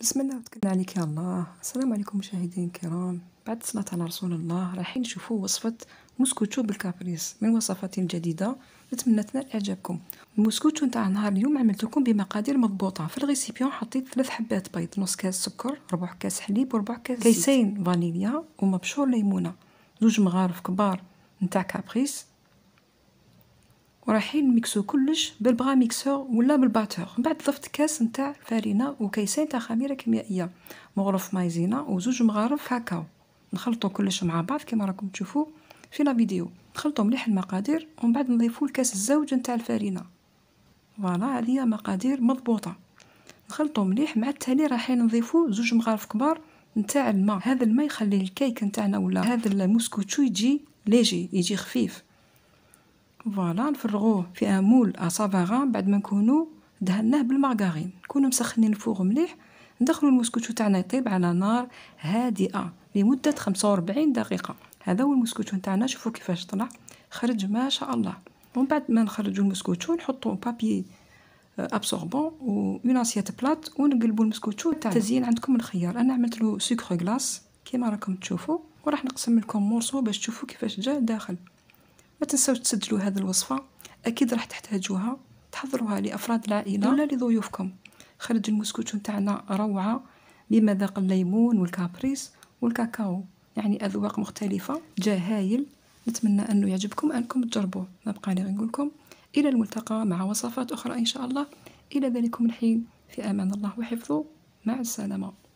بسم الله وتكلنا عليك يا الله السلام عليكم مشاهدين الكرام بعد الصلاة على رسول الله رايحين نشوفوا وصفة موسكوتشو بالكابريس من وصفات جديدة نتمنى تنال اعجابكم الموسكوتشو نتاع نهار اليوم عملت لكم بمقادير مضبوطه في الغيسيبيون حطيت ثلاث حبات بيض نص كاس سكر ربع كاس حليب وربع كاس كيسين فانيليا ومبشور ليمونه زوج مغارف كبار نتاع كابريس ورايحين نميكسو كلش بالبغا ميكسور ولا بالباتور من بعد ضفت كاس نتاع فرينه وكيسين تاع خميره كيميائيه مغرف مايزينا وزوج مغارف كاكاو نخلطو كلش مع بعض كما راكم تشوفوا في لا فيديو نخلطو مليح المقادير ومن بعد نضيفو الكاس الزوج نتاع الفارينه فوالا هذه مقادير مضبوطه نخلطو مليح مع التالي رايحين نضيفو زوج مغارف كبار نتاع الماء هذا الماء يخلي الكيك نتاعنا ولا هذا الموسكوتشو يجي ليجي يجي خفيف فوالا نفرغوه في ان مول افافاغا بعد ما نكونو دهناه بالمارغرين نكونو مسخنين الفوغ مليح ندخلو المسكوتشو تاعنا يطيب على نار هادئه لمده 45 دقيقه هذا هو المسكوتشو تاعنا شوفوا كيفاش طلع خرج ما شاء الله ومن بعد ما نخرجو المسكوتشو نحطو بابي ابسوربون euh, و اون اسيت بلات ونقلبو المسكوتشو تاعنا التزيين عندكم الخيار انا عملت له سكر غلاس كيما راكم تشوفوا وراح نقسم لكم مورسو باش تشوفوا كيفاش جا داخل ما تنساوش تسجلوا هذه الوصفه اكيد راح تحتاجوها تحضروها لافراد العائله ولا نعم. لضيوفكم خرج المسكوت نتاعنا روعه بمذاق الليمون والكابريس والكاكاو يعني اذواق مختلفه جا هايل نتمنى انه يعجبكم انكم تجربوه ما بقالي غير نقولكم الى الملتقى مع وصفات اخرى ان شاء الله الى ذلكم الحين في امان الله وحفظه مع السلامه